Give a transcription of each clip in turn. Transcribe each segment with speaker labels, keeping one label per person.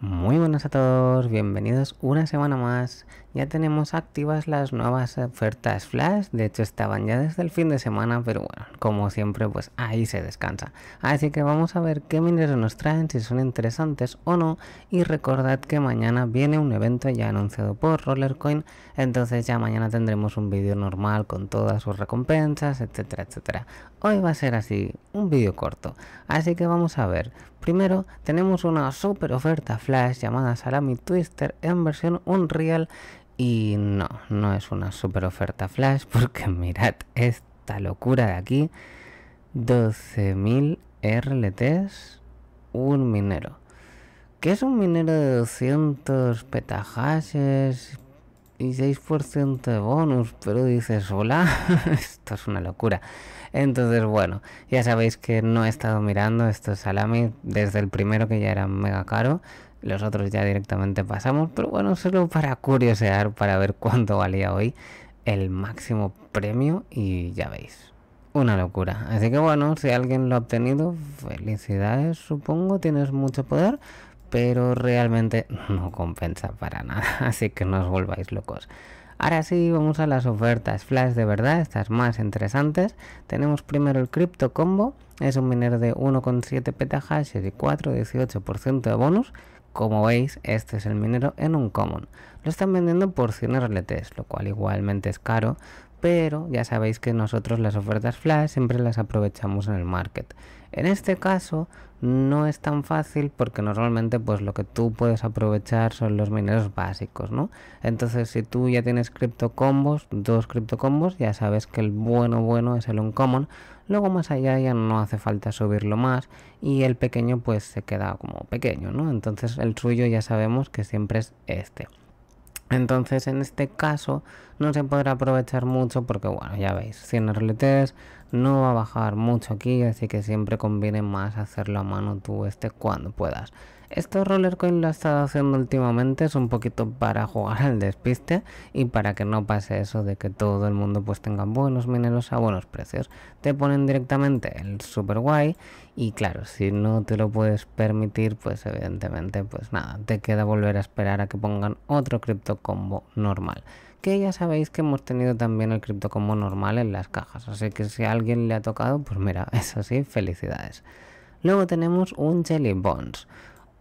Speaker 1: Muy buenas a todos, bienvenidos una semana más. Ya tenemos activas las nuevas ofertas flash, de hecho estaban ya desde el fin de semana, pero bueno, como siempre pues ahí se descansa. Así que vamos a ver qué mineros nos traen, si son interesantes o no, y recordad que mañana viene un evento ya anunciado por Rollercoin, entonces ya mañana tendremos un vídeo normal con todas sus recompensas, etcétera, etcétera. Hoy va a ser así, un vídeo corto, así que vamos a ver. Primero tenemos una super oferta flash Flash llamada Salami Twister en versión Unreal y no, no es una super oferta Flash porque mirad esta locura de aquí, 12.000 RLTs, un minero. Que es un minero de 200 petahashes y 6% de bonus? Pero dices, hola, esto es una locura. Entonces, bueno, ya sabéis que no he estado mirando estos salami desde el primero que ya era mega caro los otros ya directamente pasamos, pero bueno, solo para curiosear, para ver cuánto valía hoy el máximo premio y ya veis. Una locura. Así que bueno, si alguien lo ha obtenido, felicidades, supongo, tienes mucho poder, pero realmente no compensa para nada, así que no os volváis locos. Ahora sí, vamos a las ofertas flash de verdad, estas más interesantes. Tenemos primero el Crypto Combo, es un minero de 1,7 petahash y 4,18% de bonus. Como veis, este es el minero en un common. Lo están vendiendo por 100 RLTs, lo cual igualmente es caro, pero ya sabéis que nosotros las ofertas flash siempre las aprovechamos en el market. En este caso no es tan fácil porque normalmente pues lo que tú puedes aprovechar son los mineros básicos, ¿no? Entonces si tú ya tienes combos, dos combos ya sabes que el bueno bueno es el uncommon, luego más allá ya no hace falta subirlo más y el pequeño pues se queda como pequeño, ¿no? Entonces el suyo ya sabemos que siempre es este. Entonces en este caso no se podrá aprovechar mucho porque bueno, ya veis, 100 RLTs, no va a bajar mucho aquí, así que siempre conviene más hacerlo a mano tú este cuando puedas. Esto Rollercoin lo ha estado haciendo últimamente, es un poquito para jugar al despiste y para que no pase eso de que todo el mundo pues tenga buenos mineros a buenos precios. Te ponen directamente el super guay y claro, si no te lo puedes permitir, pues evidentemente pues nada, te queda volver a esperar a que pongan otro cripto combo normal que ya sabéis que hemos tenido también el cripto como normal en las cajas, así que si a alguien le ha tocado, pues mira, eso sí, felicidades. Luego tenemos un Jelly Bones,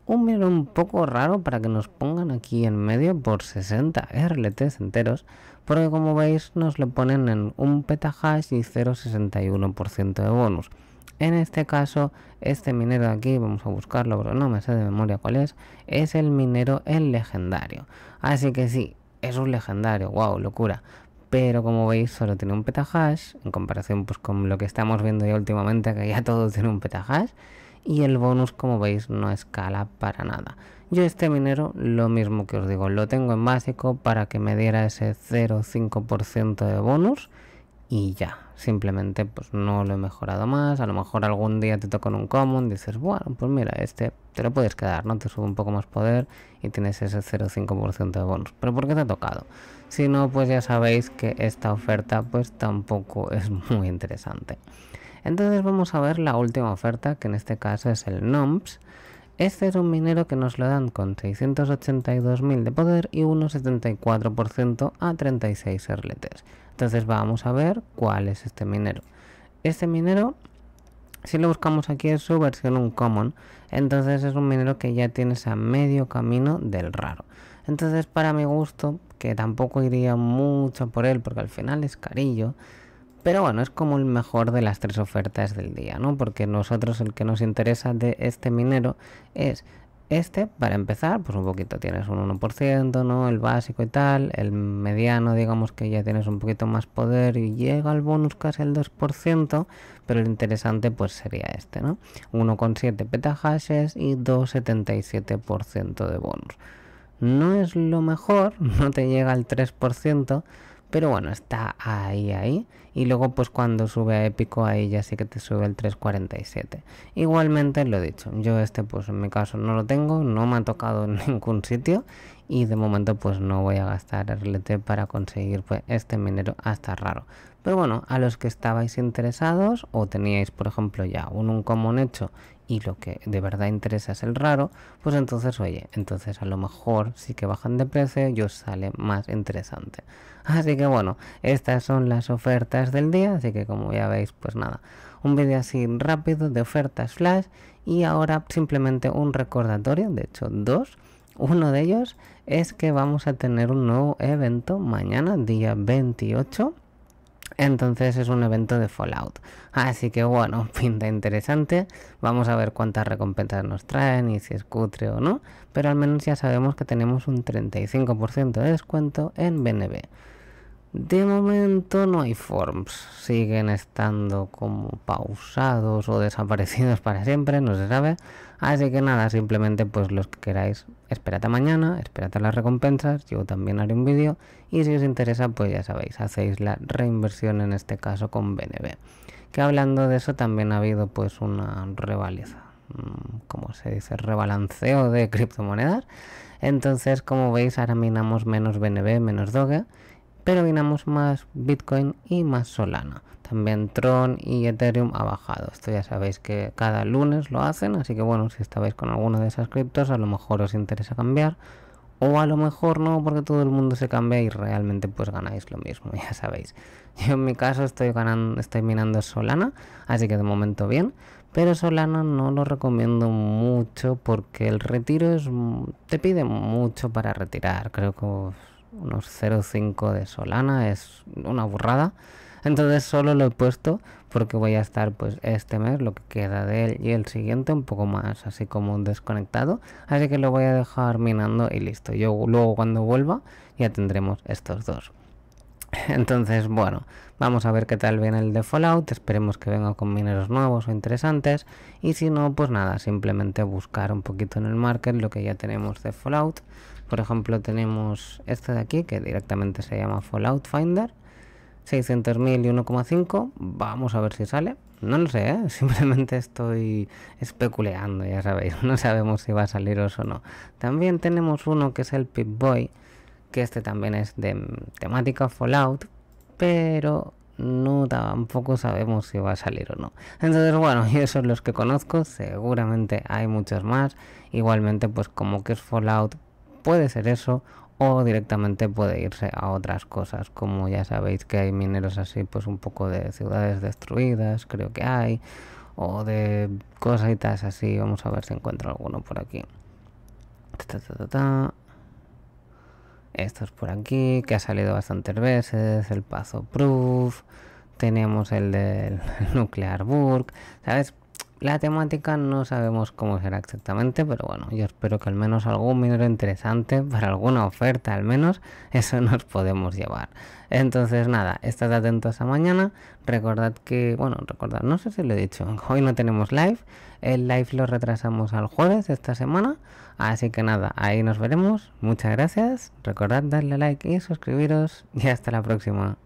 Speaker 1: un minero un poco raro para que nos pongan aquí en medio por 60 RLTs enteros, porque como veis nos lo ponen en un petahash y 0,61% de bonus. En este caso, este minero de aquí, vamos a buscarlo, pero no me sé de memoria cuál es, es el minero el legendario. Así que sí, es un legendario, wow, locura. Pero como veis, solo tiene un petahash, en comparación pues con lo que estamos viendo ya últimamente, que ya todo tiene un petahash. Y el bonus, como veis, no escala para nada. Yo este minero, lo mismo que os digo, lo tengo en básico para que me diera ese 0,5% de bonus y ya. Simplemente pues no lo he mejorado más. A lo mejor algún día te toca un common, dices, bueno, pues mira, este te lo puedes quedar, ¿no? Te sube un poco más poder y tienes ese 0,5% de bonus. Pero ¿por qué te ha tocado? Si no, pues ya sabéis que esta oferta pues tampoco es muy interesante. Entonces vamos a ver la última oferta, que en este caso es el NOMS. Este es un minero que nos lo dan con 682.000 de poder y 1,74% a 36 erletes. Entonces vamos a ver cuál es este minero. Este minero, si lo buscamos aquí, es su versión un common. Entonces es un minero que ya tienes a medio camino del raro. Entonces para mi gusto, que tampoco iría mucho por él porque al final es carillo, pero bueno, es como el mejor de las tres ofertas del día, ¿no? Porque nosotros el que nos interesa de este minero es este, para empezar, pues un poquito tienes un 1%, ¿no? El básico y tal, el mediano, digamos que ya tienes un poquito más poder y llega al bonus casi al 2%, pero el interesante pues sería este, ¿no? 1,7 petahashes y 2,77% de bonus. No es lo mejor, no te llega al 3%, pero bueno, está ahí, ahí y luego pues cuando sube a épico ahí ya sí que te sube el 347. Igualmente lo he dicho, yo este pues en mi caso no lo tengo, no me ha tocado en ningún sitio y de momento pues no voy a gastar RLT para conseguir pues este minero hasta raro. Pero bueno, a los que estabais interesados o teníais por ejemplo ya un, un común hecho y lo que de verdad interesa es el raro, pues entonces oye, entonces a lo mejor sí que bajan de precio y os sale más interesante. Así que bueno, estas son las ofertas del día, así que como ya veis, pues nada, un vídeo así rápido de ofertas flash y ahora simplemente un recordatorio, de hecho dos, uno de ellos es que vamos a tener un nuevo evento mañana, día 28. Entonces es un evento de Fallout. Así que bueno, pinta interesante. Vamos a ver cuántas recompensas nos traen y si es cutre o no. Pero al menos ya sabemos que tenemos un 35% de descuento en BNB. De momento no hay forms, siguen estando como pausados o desaparecidos para siempre, no se sabe. Así que nada, simplemente pues los que queráis, espérate mañana, espérate las recompensas, yo también haré un vídeo y si os interesa pues ya sabéis, hacéis la reinversión en este caso con BNB. Que hablando de eso también ha habido pues una rebalance, mm, como se dice, rebalanceo de criptomonedas. Entonces como veis ahora minamos menos BNB, menos Doge pero ganamos más Bitcoin y más Solana. También Tron y Ethereum ha bajado. Esto ya sabéis que cada lunes lo hacen, así que bueno, si estabais con alguna de esas criptos, a lo mejor os interesa cambiar. O a lo mejor no, porque todo el mundo se cambia y realmente pues ganáis lo mismo, ya sabéis. Yo en mi caso estoy ganando, estoy minando Solana, así que de momento bien. Pero Solana no lo recomiendo mucho porque el retiro es, te pide mucho para retirar. Creo que unos 0,5 de Solana, es una burrada. Entonces solo lo he puesto porque voy a estar pues este mes, lo que queda de él y el siguiente un poco más así como desconectado. Así que lo voy a dejar minando y listo. Yo luego cuando vuelva ya tendremos estos dos. Entonces, bueno, vamos a ver qué tal viene el de Fallout, esperemos que venga con mineros nuevos o interesantes, y si no, pues nada, simplemente buscar un poquito en el market lo que ya tenemos de Fallout, por ejemplo, tenemos este de aquí, que directamente se llama Fallout Finder. 600.000 y 1,5. Vamos a ver si sale. No lo sé, ¿eh? simplemente estoy especulando, ya sabéis. No sabemos si va a saliros o no. También tenemos uno que es el Pip-Boy, que este también es de temática Fallout, pero no tampoco sabemos si va a salir o no. Entonces, bueno, esos son los que conozco, seguramente hay muchos más. Igualmente, pues como que es Fallout, puede ser eso o directamente puede irse a otras cosas, como ya sabéis que hay mineros así, pues un poco de ciudades destruidas, creo que hay, o de cositas así, vamos a ver si encuentro alguno por aquí. Esto es por aquí, que ha salido bastantes veces, el Pazo Proof, tenemos el del Nuclear Burg, ¿sabes? La temática no sabemos cómo será exactamente, pero bueno, yo espero que al menos algún minero interesante para alguna oferta, al menos eso nos podemos llevar. Entonces nada, estad atentos a mañana, recordad que, bueno, recordad, no sé si lo he dicho, hoy no tenemos live, el live lo retrasamos al jueves de esta semana, así que nada, ahí nos veremos, muchas gracias, recordad darle like y suscribiros y hasta la próxima.